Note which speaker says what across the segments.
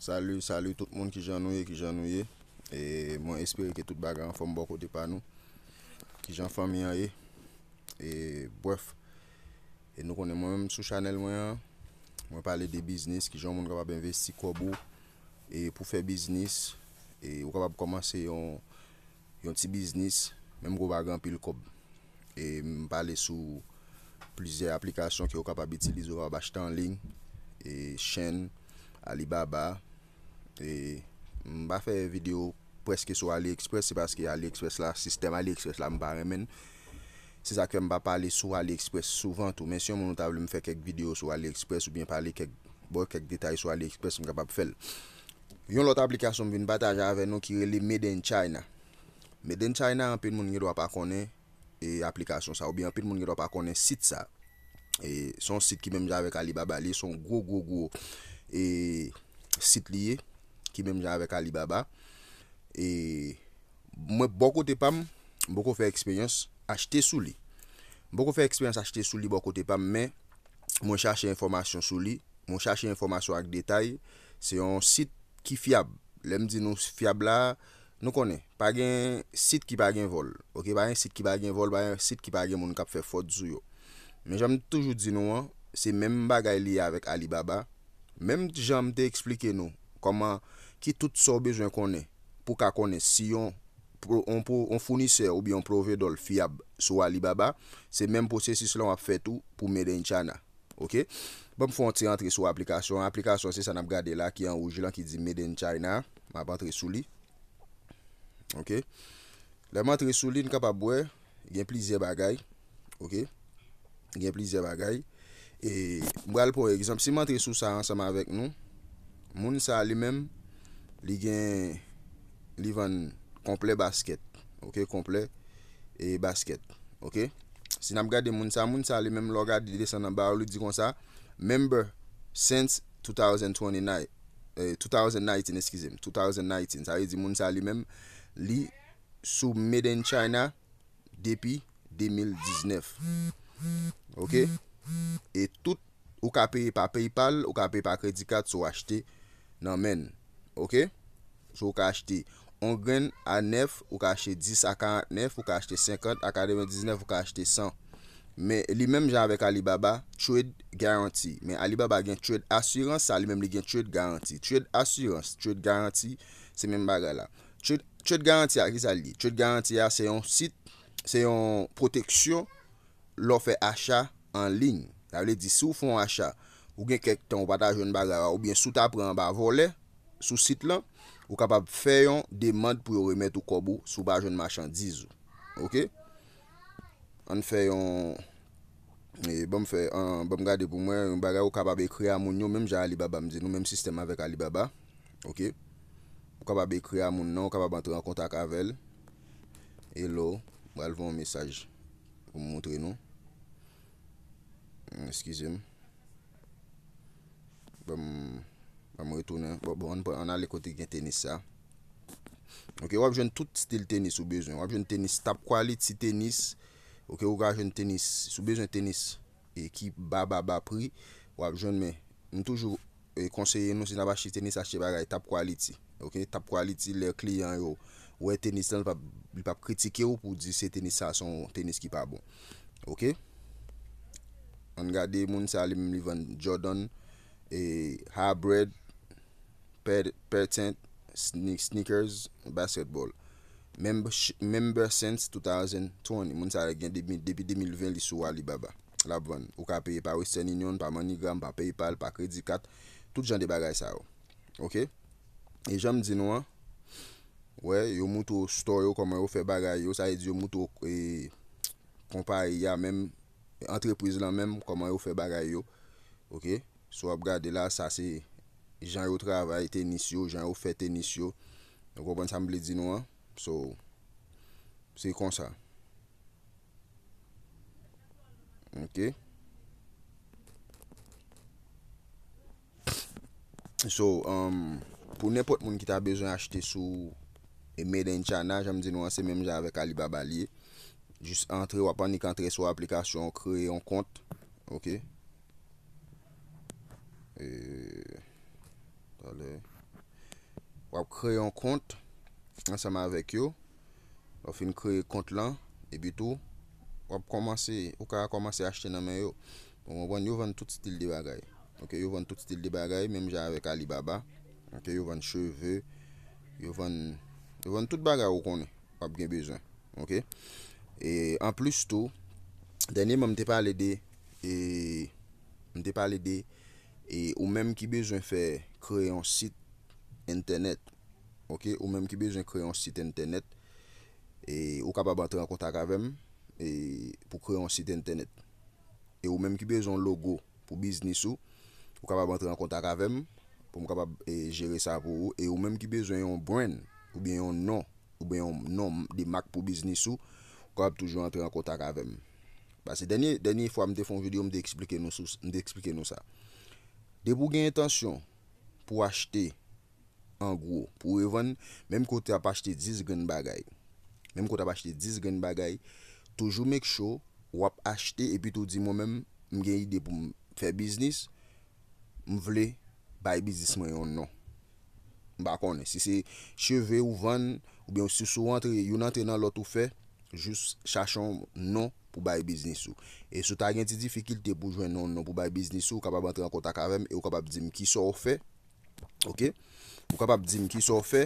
Speaker 1: Salou, salou tout moun ki jan nou ye, ki jan nou ye. E mwen espere ke tout bagan fom bok ou depan nou. Ki jan fom yon ye. E bref, e nou konen mwen mwen mwen sou chanel mwen ya. Mwen pale de biznis ki jan moun kapab investi kobou. E pou fe biznis, e wakab komanse yon ti biznis, mwen mwen bagan pil kob. E mwen pale sou plize aplikasyon ki wakab abitilize wakab achete anling. E chen, alibaba, E, mba fe video preske sou Aliexpress Se baske Aliexpress la, sistem Aliexpress la mba remen Se zake mba pali sou Aliexpress souvan tou Men si yon moun nou tabli mfe kek video sou Aliexpress Ou bien pali kek detay sou Aliexpress mga pap fel Yon lot aplikasyon mbin bat a jave nou ki rele Made in China Made in China anpil moun nye do apakone e, aplikasyon sa Ou bien anpil moun nye do apakone sit sa e, Son sit ki mwen jave kalibaba li son go go go sit liye Ki mèm jè avèk Alibaba E mwen bokote pam Boko fè ekspeyans Ache te sou li Boko fè ekspeyans ache te sou li bokote pam Mè mwen chache informasyon sou li Mwen chache informasyon ak detay Se yon sit ki fiyab Lè m di nou si fiyab la Nou konè, pa gen sit ki pa gen vol Ok, pa gen sit ki pa gen vol Pa gen sit ki pa gen moun kap fè fòt zou yo Mèm jèm toujou di nou an Se mèm bagay li avèk Alibaba Mèm jèm te eksplike nou Koman ki tout sou bezwen konen pou ka konen si yon On founise ou bi yon prove dol fiyab sou Alibaba Se menm posesis lan ap fetou pou Made in China Ok Ba m pou fonte antre sou aplikasyon Aplikasyon se san ap gade la ki an ouj lan ki di Made in China Ma ap antre sou li Ok La m antre sou li n ka pa bwe Gen plize bagay Ok Gen plize bagay E m gale pou egzamp si m antre sou sa ansama avek nou Moun sa li men, li gen, li van komple basket, ok? Komple e basket, ok? Si nanm gade moun sa, moun sa li men, lor gade li de sanan barou, li di kon sa, member since 2019, 2019, e, eskize, 2019, sa yi di moun sa li men, li sou Made in China depi 2019, ok? E tout, ou ka peyi pa PayPal, ou ka peyi pa kredikat, sou achete PayPal. nan men. Ok? So ou ka achete. On gren a nef ou ka achete 10, a 49, ou ka achete 50, a 99, ou ka achete 100. Me li menm jan avek Alibaba trade garanti. Me Alibaba gen trade assurance, sa li menm li gen trade garanti. Trade assurance, trade garanti se menm baga la. Trade garanti a ki sa li? Trade garanti a se yon sit, se yon proteksyon, lo fe achat an lin. Ta vele di sou fon achat. Ou gen kek tan ou pata joun bagara ou bin sou ta pran ba volè sou sit lan. Ou kapab fè yon demand pou yo remet ou kobou sou bajoun machandiz ou. Ok. An fè yon. E, an bom gade pou mwen bagara ou kapab ekri a moun nou menm jan Alibaba mzen nou menm sistem avek Alibaba. Ok. Ou kapab ekri a moun nou ou kapab antre an kontak avel. Hello. Ou alvon mensaj pou moun moun tre nou. Eskizim. Vèm, vèm retounen, pou an pou an ale kote gen tenis sa. Ok, wap jwen tout stil tenis ou bezwen. Wap jwen tenis tap kualiti tenis. Ok, wap jwen tenis, sou bezwen tenis. Ekip ba ba ba pri. Wap jwen men, m toujou konseye eh, nou sinaba chif tenis ashe bagay tap kualiti. Ok, tap kualiti lè kli an yo. Ou e tenis nan, li pap kritike yo pou di se tenis sa son tenis ki pa bon. Ok. An gade moun salim li van Jordan. E ha bread, Pertent, Snickers, Basketball, Member Sense 2020, Moun sa re gen depi 2020 li sou wali baba, La bon, Ou ka peyi pa Western Union, Pa Moneygram, Pa Paypal, Pa Credit Card, Tout jan de bagay sa ou, Ok, E jan m di nou an, We, Yo moutou store yo, Koman yo fe bagay yo, Sa e di yo moutou, e, Kompay ya men, Antrepwiz lan men, Koman yo fe bagay yo, Ok, Ok, So ap gade la sa se jan yo travay te nisyo, jan yo fè te nisyo. Vap an sa mble di nou an. So, se kon sa. Ok. So, um, pou nepot moun ki ta bezon achete sou e Meden Chana, jan mble di nou an, se men mja avek Alibaba li. Jus entre, wap an ni kante sou aplikasyon, kre yon kont. Ok. E, wap kreye yon kont Ansama avek yo Wap fin kreye kont lan E bitou Wap komanse Ou ka komanse achete nan men yo bon, Wan yon van tout stil di bagay Ok Yon van tout stil di bagay Mem jan avek Alibaba Ok Yon van cheve Yon van Yon van tout bagay ou kon Wap gen bezen Ok E en plus tou Dene mwen mte pale de E Mte pale de E ou menm ki bezon fè kre yon sit internet, ou menm ki bezon kre yon sit internet, e ou kapab antre yon kontak avèm e pou kre yon sit internet. Ou menm ki bezon logo pou biznis ou, ou kapab antre yon kontak avèm pou m kapab jere sa pou ou. Ou menm ki bezon yon brand, ou ben yon nom, ou ben yon nom di mak pou biznis ou, ou kapab toujou antre yon kontak avèm. Bas se denye fwa m de fon jodi ou m de eksplike nou sa. De pou gen etansyon pou achete an gou, pou we ven, menm kote ap achete diz gen bagay, menm kote ap achete diz gen bagay, toujou mek chou, wap achete epi tou di moun menm, m gen ide pou fè biznis, m vle bay biznis mwen yon non. M bakone, si se cheve ou ven, ou biyon si sou antre, yon antre nan lot ou fè, jous chachon non. pou bay biznis ou. E sou ta gen ti difikilte pou jwen nan nan pou bay biznis ou, ou kapab antre an kontak avèm, e ou kapab di mki sor fè, ou kapab di mki sor fè,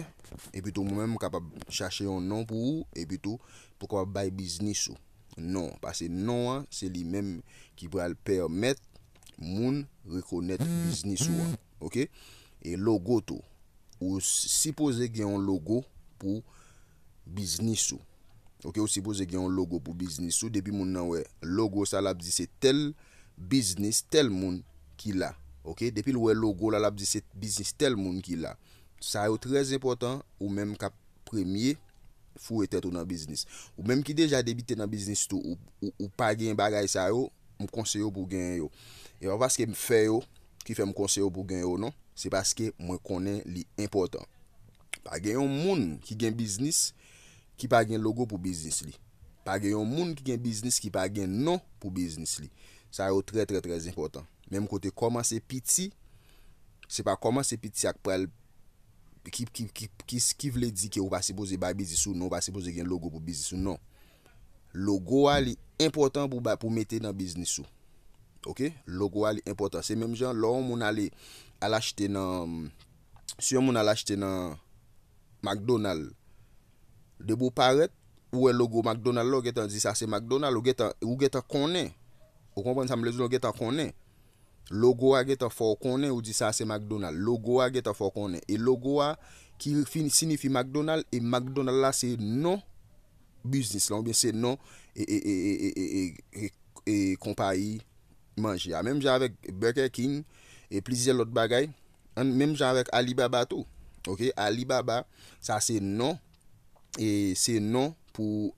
Speaker 1: e pi tou mou men mou kapab chache yon nan pou ou, e pi tou pou kapab bay biznis ou. Nan, pasè nan an, se li men ki pou al permèt moun rekonèt biznis ou an. E logo tou, ou sipoze gen yon logo pou biznis ou. Ok, ou sipouze gen yon logo pou biznis. Ou depi moun nan wey, logo sa la bzise tel biznis, tel moun ki la. Ok, depi lwe logo la la bzise tel moun ki la. Sa yo trez important ou menm ka premye fou etet ou nan biznis. Ou menm ki deja debite nan biznis tou, ou pa gen bagay sa yo, moun konseyo pou gen yo. Ewa, vase ke mi fe yo, ki fe moun konseyo pou gen yo, non? Se baske moun konen li important. Pa gen yon moun ki gen biznis... Ki pa gen logo pou biznis li. Pa gen yon moun ki gen biznis ki pa gen non pou biznis li. Sa yo tre tre trez important. Mem kote koman se piti. Se pa koman se piti ak prel. Ki vle di ki ou pa se pose bay biznis ou. Non ou pa se pose gen logo pou biznis ou. Non. Logo a li important pou mette nan biznis ou. Ok. Logo a li important. Se menm jan lor moun a li alachete nan. Si yon moun alachete nan. McDonald's. debou paret, ou e logo McDonald la, ou getan di sa se McDonald ou getan konen ou konpwen sa mle zilon, ou getan konen logo a getan fò konen, ou di sa se McDonald, logo a getan fò konen e logo a, ki sinifi McDonald, e McDonald la se non business la, ou bin se non e kompayi manje a, menm jan avèk Burger King e plizye lot bagay, an menm jan avèk Alibaba tou, ok Alibaba, sa se non e se non pou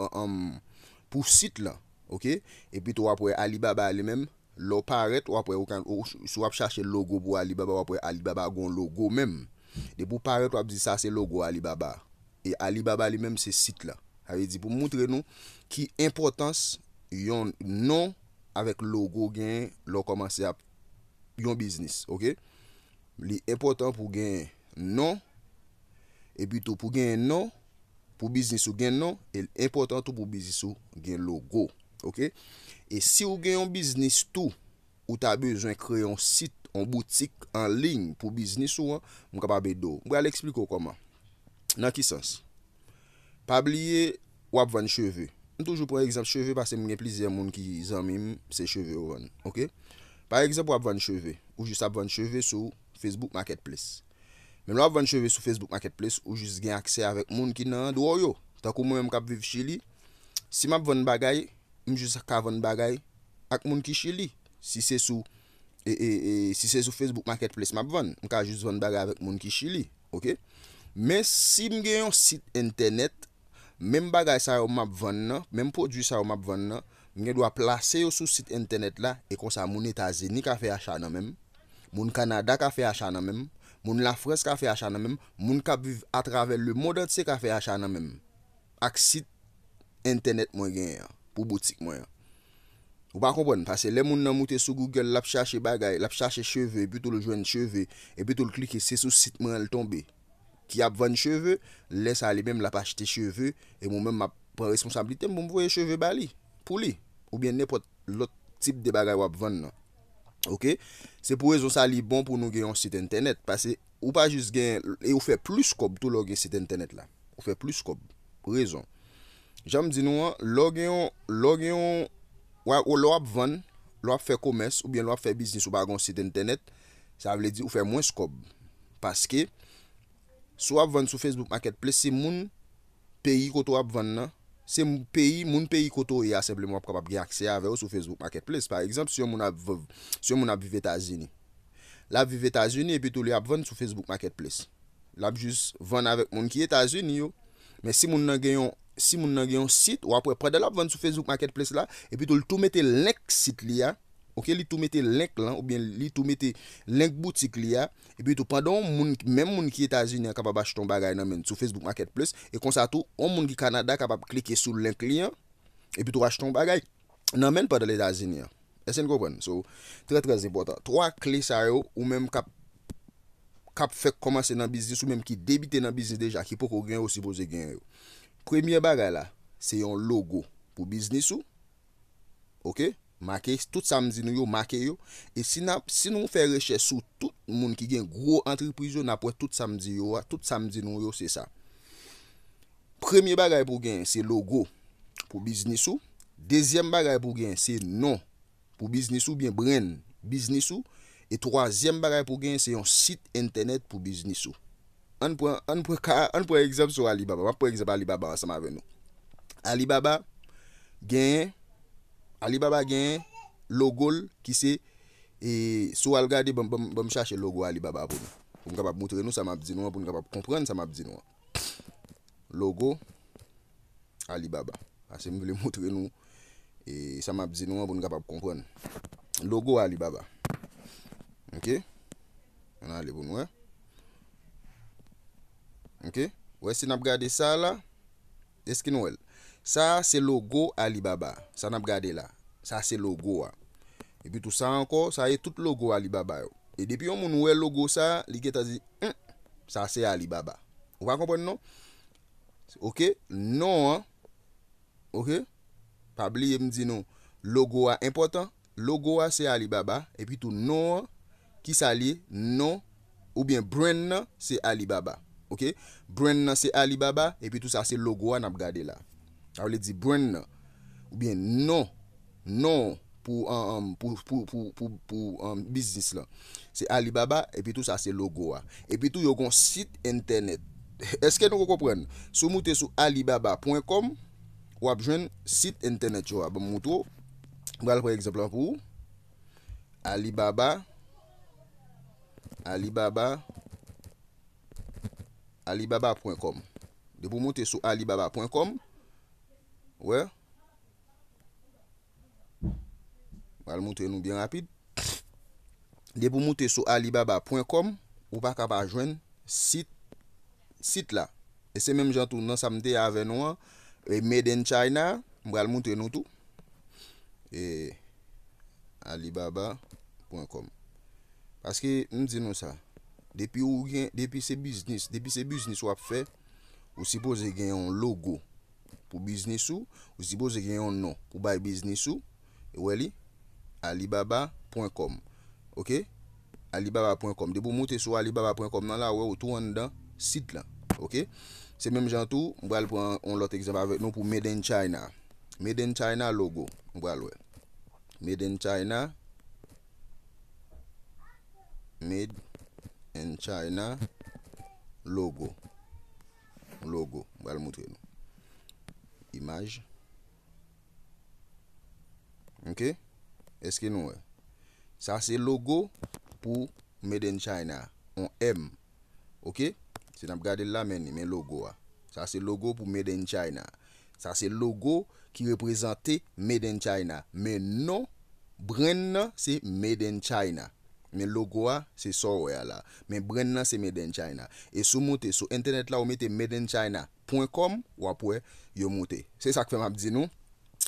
Speaker 1: pou sit la epi tou wapwe Alibaba li men lo paret wapwe sou wap chache logo pou Alibaba wapwe Alibaba goun logo men de pou paret wap di sa se logo Alibaba e Alibaba li men se sit la ave di pou montre nou ki impotans yon non avek logo gen lo komanse ap yon biznis li impotans pou gen non epi tou pou gen non pou biznis ou gen nou, e l'impotant ou pou biznis ou gen logo, ok? E si ou gen yon biznis tou, ou ta bezwen kre yon sit, yon boutik, an lign pou biznis ou an, mwen ka pa be do. Mwen al ekspliko koman? Nan ki sens? Pa bliye wap van cheve, mwen toujou pou ekzamp cheve parce mwen gen plizye moun ki zanmim se cheve ou an, ok? Pa ekzamp wap van cheve, ou jisap van cheve sou Facebook Marketplace. Mèm lò ap van cheve sou Facebook Marketplace ou jiz gen akse avèk moun ki nan an dou ou yo. Takou mèm kap vivi chili, si m ap van bagay, m jiz ak ka van bagay ak moun ki chili. Si se sou e, e, e, Facebook Marketplace m ap van, m ka jiz van bagay avèk moun ki chili. Mèm si m gen yon sit internet, mèm bagay sa yon map van nan, mèm prodwi sa yon map van nan, m gen dwa plase yo sou sit internet la e konsa moun Etazeni ka fe achan nan mèm, moun Kanada ka fe achan nan mèm. Moun la frez ka fe a chan nan men, moun ka biv a travel le modan se ka fe a chan nan men. Ak sit internet mwen gen ya, pou boutik mwen ya. Ou pa kompon, fase le moun nan moute sou Google, lap chache bagay, lap chache cheve, e bitou lo joen cheve, e bitou lo klike se sou sit mwen al tombe. Ki ap van cheve, lesa li men la pache te cheve, e moun men ma pran responsabilite mwen mwen mwenye cheve bali, pou li. Ou bien nepot lot tip de bagay wap van nan. Ok, se pou rezon sa li bon pou nou genyon sit internet. Pase ou pa jis gen, e ou fe plus skob tou log gen sit internet la. Ou fe plus skob, pou rezon. Jam di nou an, log genyon, log genyon, ou lo ap ven, lo ap fe komers ou bien lo ap fe biznis ou pa genyon sit internet. Sa vle di ou fe mwen skob. Pase ke, sou ap ven sou Facebook Marketplace, se moun peyi ko tou ap ven nan. Se moun peyi koto ya, e seblem wap kap ap ge aksye ave yo sou Facebook Marketplace. Par eksept, se yon moun ap vive Etasini, la ap vive Etasini, e pi tou li ap ven sou Facebook Marketplace. La ap jis ven avek moun ki Etasini yo, me si moun nan genyon sit, wap wè pre de la ap ven sou Facebook Marketplace la, e pi tou l tou mette lek sit li ya, Ok, li tou mette lenk lan, ou bien li tou mette lenk boutik li a, epi tou padon moun, mèm moun ki Etasini a kapap achiton bagay nan men, sou Facebook Market Plus, e konsa tou, moun ki Kanada kapap klike sou lenk li a, epi tou achiton bagay, nan men padale Etasini a. Ese nkwen, sou, tre tre zinpota. Troa kli sa yo, ou mèm kap, kap fèk komanse nan biznis ou mèm ki debite nan biznis deja, ki poko gen yo si pou ze gen yo. Premier bagay la, se yon logo pou biznis yo. Ok? makè, tout samzi nou yo, makè yo, e si nou fè reche sou, tout moun ki gen gro antriprizo, napwè tout samzi yo, tout samzi nou yo, se sa. Premye bagay pou gen, se logo, pou biznisou, dezyem bagay pou gen, se non, pou biznisou, bien bren, biznisou, e troasyem bagay pou gen, se yon sit internet pou biznisou. An pou ekzab sou Alibaba, an pou ekzab Alibaba, se ma ven nou. Alibaba, gen, Alibaba gen logol ki se e, sou al gade bom chache logo Alibaba pou nou. Poun kapap moutre nou sa map zinwa pou nou kapap kompren sa map zinwa. Logo Alibaba. Asen mwile moutre nou e, sa map zinwa pou nou kapap kompren. Logo Alibaba. Ok. An ale pou nou e. Ok. Ou e si nap gade sa la. E skin nou el. Sa se logo Alibaba. Sa nap gade la. Sa se logo a. E pi tou sa anko, sa ye tout logo Alibaba yo. E depi yo moun ouwe logo sa, li geta zi, sa se Alibaba. Ou pa kompon nou? Ok, nou a, ok, pabliye m di nou, logo a impotant, logo a se Alibaba, e pi tou nou a, ki sa li nou, ou bien brend nou, se Alibaba. Ok, brend nou se Alibaba, e pi tou sa se logo a nap gade la. A bon, ou li di brand la. Ou biye non. Non pou euh, euh, euh, business la. Se Alibaba epi tou sa se logo la. Ah. Epi tou yo kon sit internet. Eske nou kon pren? Sou mouten sou alibaba.com Ou ap jwen sit internet yo a ah. bon moutou. Mou al pou ekzemplan pou. Alibaba. Alibaba. Alibaba.com De pou mouten sou alibaba.com Ouè? Mwen mwote nou bien rapide. De pou mwote sou alibaba.com Ou baka pa jwen sit la. E se menm jantou nan samde avè nou an. E made in China. Mwen mwote nou tou. E alibaba.com Paske mwen dzenou sa. Depi ou gen, depi se biznis. Depi se biznis wap fè. Ou sipoze gen yon logo. pou biznis ou, ou si bo ze gen yon nou pou bay biznis ou, e wè li alibaba.com ok, alibaba.com debo mwote sou alibaba.com nan la wè ou tou an dan sit lan, ok se mèm jan tou, mwè al pou on lot ekzema avèk nou pou Made in China Made in China logo, mwè al wè Made in China Made in China logo logo, mwè al mwote yon nou Imaj. Ok. Eske nou e. Sa se logo pou Made in China. On em. Ok. Se nam gade la meni men logo a. Sa se logo pou Made in China. Sa se logo ki reprezenti Made in China. Men nou. Bren nan se Made in China. Men logo a se so we ala. Men Bren nan se Made in China. E sou mouti sou internet la ou meti Made in China. Ou apwe yo monte Se sak fe map di nou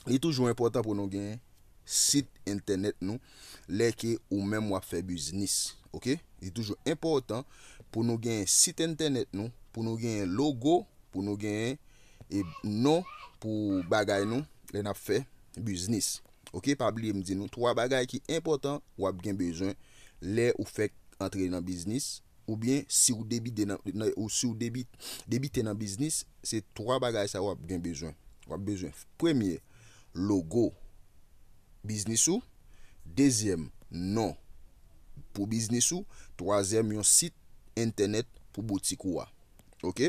Speaker 1: E toujou important pou nou gen sit internet nou Le ke ou mem wap fe biznis Ok E toujou important pou nou gen sit internet nou Pou nou gen logo Pou nou gen e non pou bagay nou Le nap fe biznis Ok Pabli mdi nou 3 bagay ki important wap gen bezon Le ou fe entre nan biznis Ou bien si ou debite nan biznis Se 3 bagay sa ou ap gen bezwen Premier logo biznis ou Dezyem nan pou biznis ou Troazem yon sit internet pou boutik ou a Ok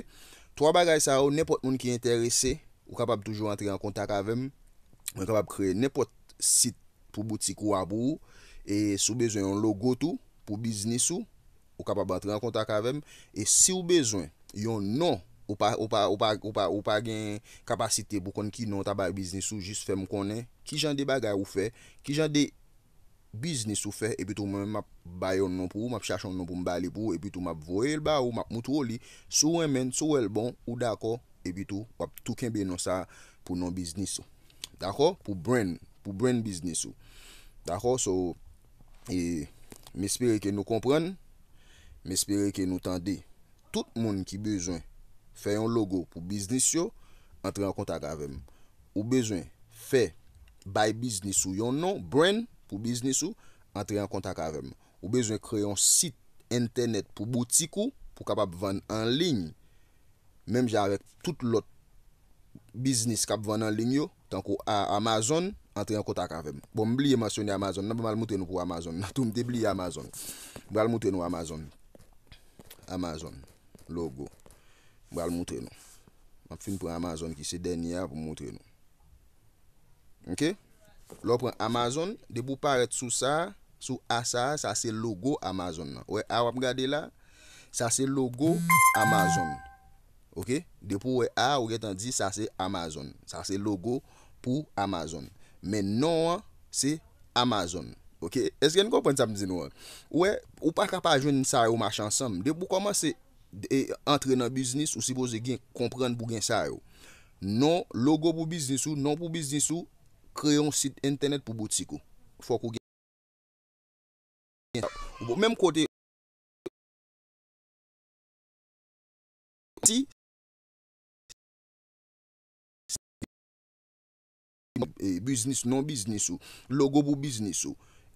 Speaker 1: 3 bagay sa ou Nepot moun ki enterese Ou kapab toujou antre an kontak avem Ou kapab kre nepot sit pou boutik ou a bou E sou bezwen yon logo tou Pou biznis ou Ou kapap batran kontak avèm E si ou bezwen Yon non Ou pa gen kapasite Bukon ki non tabay biznis ou Jis fèm konen Ki jan de bagay ou fè Ki jan de biznis ou fè E bitou mwen map bayon non pou Map chachon non pou mbali pou E bitou map vwe l ba ou Map moutou li Sou wè men, sou wè l bon Ou dakò E bitou wap tou kenbe non sa Pou non biznis ou Dakò Pou bren Pou bren biznis ou Dakò So E Mespire ke nou komprèn Me espere ke nou tan de, tout moun ki bezwen fè yon logo pou biznis yo, entre an kontak avèm. Ou bezwen fè, buy biznis ou yon nou, brand pou biznis ou, entre an kontak avèm. Ou bezwen kre yon sit internet pou boutik ou, pou kapap vann an lign. Mem jarek tout lot, biznis kap vann an lign yo, tan ko a Amazon, entre an kontak avèm. Bon, mbliye masyon yon Amazon, nan pou mal mouten nou pou Amazon, nan tou mdebliye Amazon, mbal mouten nou Amazon. Amazon. Logo. Bo al moutre nou. M ap fin pou Amazon ki se denya pou moutre nou. Ok? Lò pou Amazon, de pou paret sou sa, sou asa, sa se logo Amazon. Ou e a wap gade la? Sa se logo Amazon. Ok? De pou ou e a, ou e tan di sa se Amazon. Sa se logo pou Amazon. Men nou an, se Amazon. Ok, es gen konprens ap di nou an? Ou e, ou pa kap a jwen sa yo mach ansam. De pou koman se entre nan biznis, ou sipoze gen komprenn pou gen sa yo. Non logo pou biznis ou, non pou biznis ou, kreyon sit internet pou boutik ou. Fok ou gen. Ou pou menm kote. Si. Biznis ou, non biznis ou, logo pou biznis ou.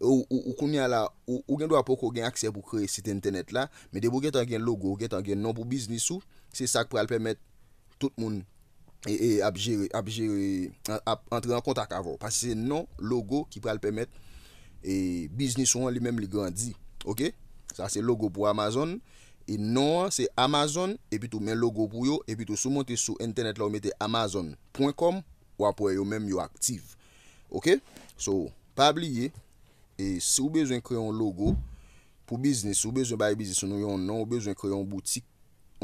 Speaker 1: Ou gen do apok ou gen akse pou kre sit internet la, me de pou gen tan gen logo, gen tan gen nan pou biznis sou, se sak pou al pemet tout moun e, e, abjere, abjere, entre an kontak avon. Pas se nan logo ki pou al pemet e, biznis sou an li menm li grandi. Ok? Sa se logo pou Amazon, e nan se Amazon, e pi tou men logo pou yo, e pi tou sou monti sou internet la ou mette Amazon.com, ou apwe yo menm yo aktif. Ok? So, pa bliye, E sou bezwen kreyon logo pou biznes, sou bezwen bay biznes ou nou yon nan, ou bezwen kreyon boutik,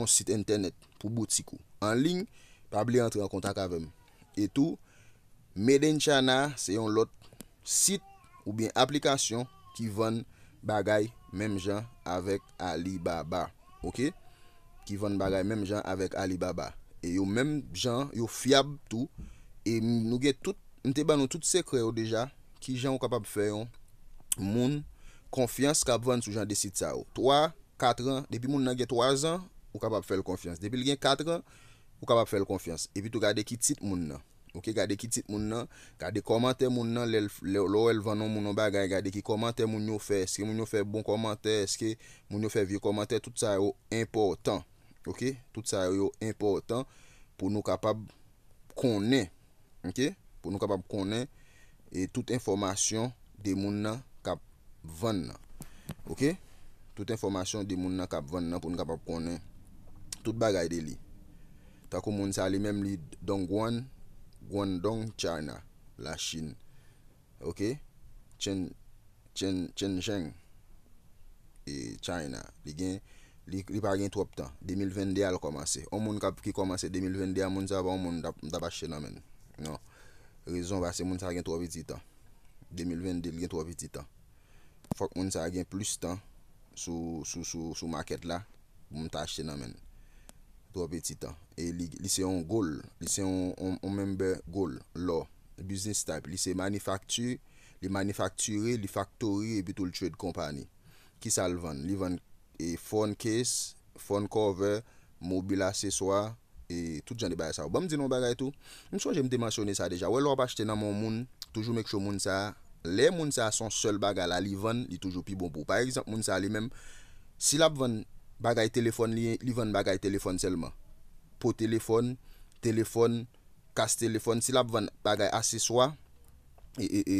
Speaker 1: an sit internet pou boutik ou. An ling, pa bli antre an kontak avem. E tou, Meden Chana se yon lot sit ou bien aplikasyon ki ven bagay mem jan avèk Alibaba. Ok? Ki ven bagay mem jan avèk Alibaba. E yon mem jan, yon fiyab tou. E nou get tout, mte ban nou tout se kreyon deja ki jan ou kapab fè yon. moun, konfians ka ban sou jan desi tsa ou. 3, 4 an, depi moun nan gen 3 an, ou kapap fel konfians. Depi gen 4 an, ou kapap fel konfians. Epi tou gade ki tit moun nan. Ok, gade ki tit moun nan, gade komante moun nan, lor elvanon moun nan bagay, gade ki komante moun nou fe, eske moun nou fe bon komante, eske moun nou fe vie komante, tout sa yo important. Ok, tout sa yo important, pou nou kapap konen. Ok, pou nou kapap konen, et tout informasyon de moun nan, Van nan. Ok? Tout informasyon di moun nan kap van nan pou nou kap ap konnen. Tout bagay de li. Takou moun sa li mem li don guan, guan don, China. La Chin. Ok? Chen, Chen, Chen Cheng. E, China. Li gen, li par gen twop tan. 2020 al komase. On moun kap ki komase 2020 al moun sa ba on moun daba Chin nan men. No. Rezon base moun sa gen twop iti tan. 2020 li gen twop iti tan. Fok moun sa gen plus tan sou market la Moun ta achete nan men Dwa peti tan e Li se yon goal Li se yon member goal Law Business type Li se manifakture Li manifakture Li faktore Bi tout le trade kompani Ki salvan Li van e fond case Fond cover Mobila se swa E tout jan de baye sa Ba m di nan bagay tou M sou jen m demasyone sa deja Wè lor pa achete nan moun moun Toujou mèk chou moun sa A Le moun sa son sol bagay la li van Li toujou pi bon pou Par exemple moun sa li men Si la bvan bagay telefon li Li van bagay telefon selman Po telefon Telefon Kas telefon Si la bvan bagay aseswa E e e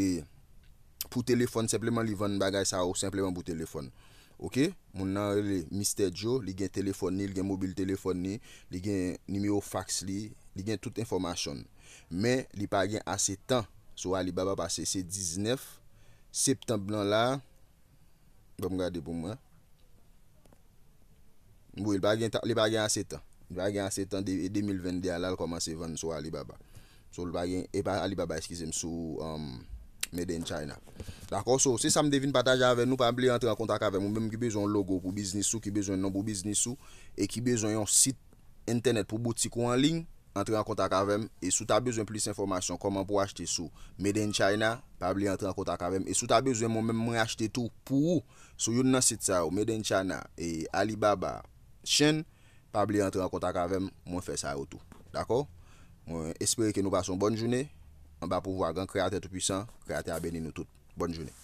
Speaker 1: Po telefon sepleman li van bagay sa ou Sempleman pou telefon Ok Moun nan li mister jo Li gen telefon ni Li gen mobil telefon ni Li gen nimeyo fax li Li gen tout informasyon Men li pa gen ase tan So Alibaba pa se se 19, septemblan la, gom gade pou mwen. Mwen li pa gen an 7 an, li pa gen an 7 an, e 2020 alal koman se ven sou Alibaba. So li pa gen, e pa Alibaba eskizem sou um, Made in China. Dakon sou, se sam devin pataj ave, nou pa ble yon kontak ave, mwen mwen ki bezon logo pou biznis sou, ki bezon nom pou biznis sou, e ki bezon yon sit internet pou boutik ou anling, entre an kontak avèm, e sou ta bezwen plus informasyon, koman pou achete sou Made in China, pa bli entre an kontak avèm, e sou ta bezwen moun mèm mwen achete tout pou ou, sou yon nan sit sa ou Made in China, e Alibaba, chen, pa bli entre an kontak avèm, moun fè sa ou tout, dako? Moun espere ke nou bason bon jounè, an ba pou vou agan kreatè tout pwisan, kreatè abeni nou tout, bon jounè.